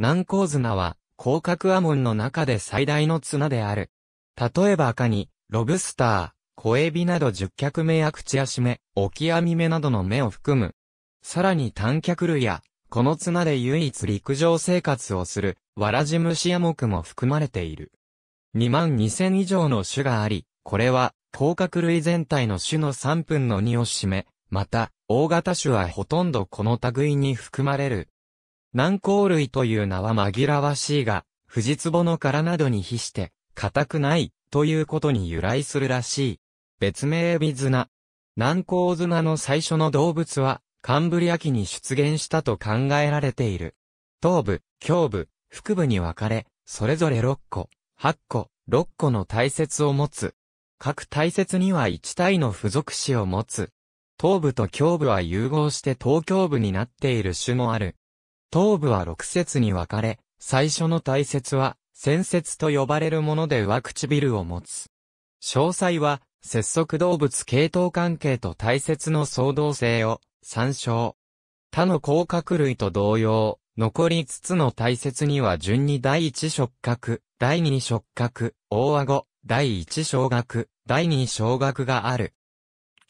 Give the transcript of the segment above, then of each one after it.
南高綱は、甲殻アモンの中で最大の綱である。例えば赤に、ロブスター、小エビなど十脚目や口足目、オキアミ目などの目を含む。さらに短脚類や、この綱で唯一陸上生活をする、わらじ虫シア目も含まれている。2万2000以上の種があり、これは、甲殻類全体の種の3分の2を占め、また、大型種はほとんどこの類に含まれる。南高類という名は紛らわしいが、藤壺の殻などに比して、硬くない、ということに由来するらしい。別名エビ綱。高膏綱の最初の動物は、カンブリア紀に出現したと考えられている。頭部、胸部、腹部に分かれ、それぞれ6個、8個、6個の大切を持つ。各大切には1体の付属子を持つ。頭部と胸部は融合して頭胸部になっている種もある。頭部は6節に分かれ、最初の大節は、先節と呼ばれるもので上唇を持つ。詳細は、節足動物系統関係と大切の相動性を参照。他の甲殻類と同様、残り5つの大切には順に第一触覚、第二触覚、大顎、第一小学、第二小学がある。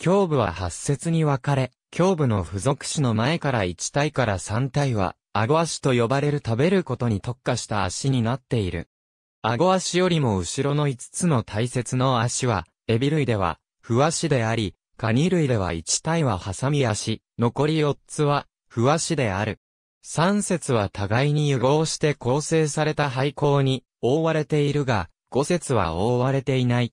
胸部は8節に分かれ、胸部の付属詞の前から1体から3体は、顎足と呼ばれる食べることに特化した足になっている。顎足よりも後ろの5つの大切の足は、エビ類では、わしであり、カニ類では1体はハサミ足、残り4つは、わしである。3節は互いに融合して構成された廃坑に覆われているが、5節は覆われていない。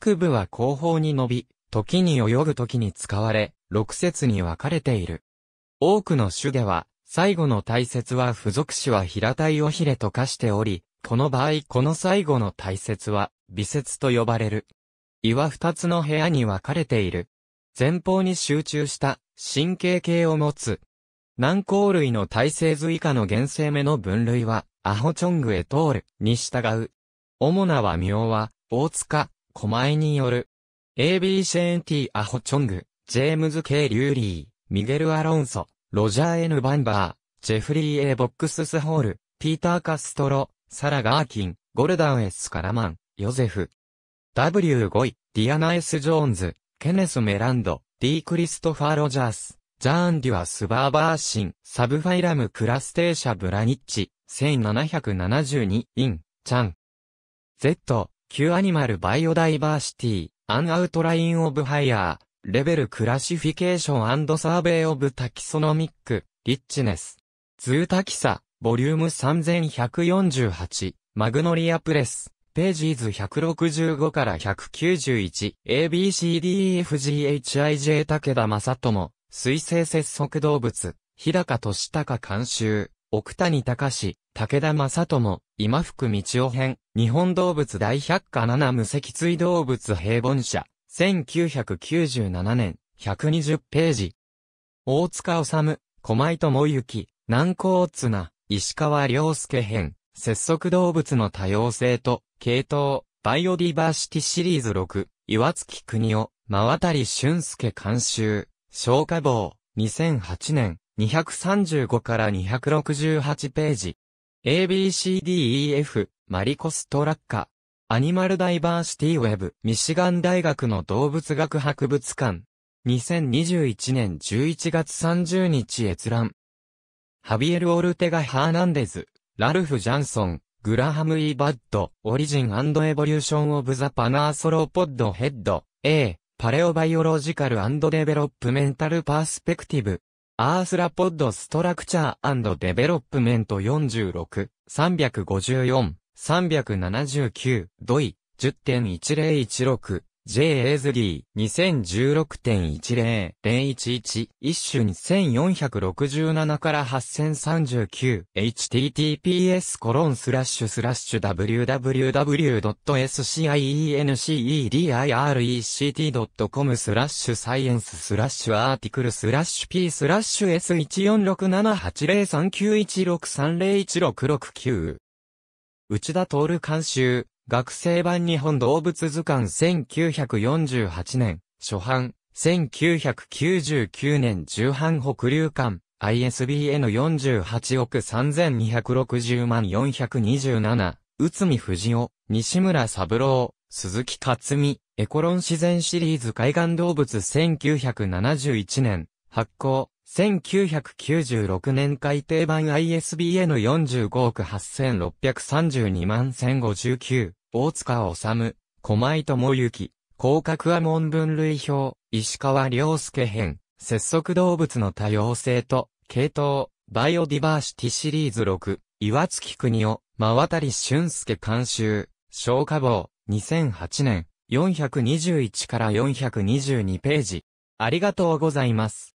腹部は後方に伸び、時に泳ぐ時に使われ、6節に分かれている。多くの種では、最後の大節は付属詞は平たい尾ひれと化しており、この場合この最後の大節は、微節と呼ばれる。胃は二つの部屋に分かれている。前方に集中した神経系を持つ。軟膏類の耐性図以下の原生目の分類は、アホチョングへ通るに従う。主な和名は、大塚、狛江による。AB シェーンティ・アホチョング、ジェームズ・ K・ リューリー、ミゲル・アロンソ、ロジャー・エヌ・バンバー、ジェフリー・ A・ ボックススホール、ピーター・カストロ、サラ・ガーキン、ゴルダン・ S・ カラマン、ヨゼフ。W5 位、ディアナ・ S・ ジョーンズ、ケネス・メランド、D・ クリストファー・ロジャース、ジャーン・デュア・スバーバーシン、サブファイラム・クラステーシャ・ブラニッチ、1772、イン、チャン。Z、旧アニマル・バイオダイバーシティ、アン・アウトライン・オブ・ハイヤー、レベルクラシフィケーションサーベイオブタキソノミック、リッチネス。ズータキサ、ボリューム3148、マグノリアプレス、ページーズ165から191、ABCDEFGHIJ 武田正智、水生節足動物、日高俊高監修、奥谷隆、武田正智、今福道夫編、日本動物大百科7無脊椎動物平凡社。1997年、120ページ。大塚治、駒井智之、南高綱、石川良介編、節足動物の多様性と、系統、バイオディバーシティシリーズ6、岩月国を、真渡俊介監修、消化棒、2008年、235から268ページ。ABCDEF、マリコストラッカ、アニマルダイバーシティウェブ、ミシガン大学の動物学博物館。2021年11月30日閲覧。ハビエル・オルテガ・ハーナンデズ、ラルフ・ジャンソン、グラハム・イ・バッド、オリジン・エボリューション・オブ・ザ・パナーソロポッド・ヘッド、A、パレオバイオロジカル・デベロップメンタル・パースペクティブ、アースラポッド・ストラクチャー・デベロップメント46、354。379、ドイ、10.1016、J. エーズリー、2016.10、011、一瞬1467から8039、https コロンスラッシュスラッシュ www.sciencedirect.com スラッシュサイエンススラッシュアーティクルスラッシュ p スラッシュ s1467803916301669 内田徹監修、学生版日本動物図鑑1948年、初版、1999年重版北流館、ISBN 48億3260万427、内海藤尾、西村三郎、鈴木克美、エコロン自然シリーズ海岸動物1971年、発行、1996年改訂版 ISBN 45億8632万1059、大塚治、小井智之、広角亜門分類表、石川良介編、節足動物の多様性と、系統、バイオディバーシティシリーズ6、岩月国を、真渡俊介監修、小化坊、2008年、421から422ページ。ありがとうございます。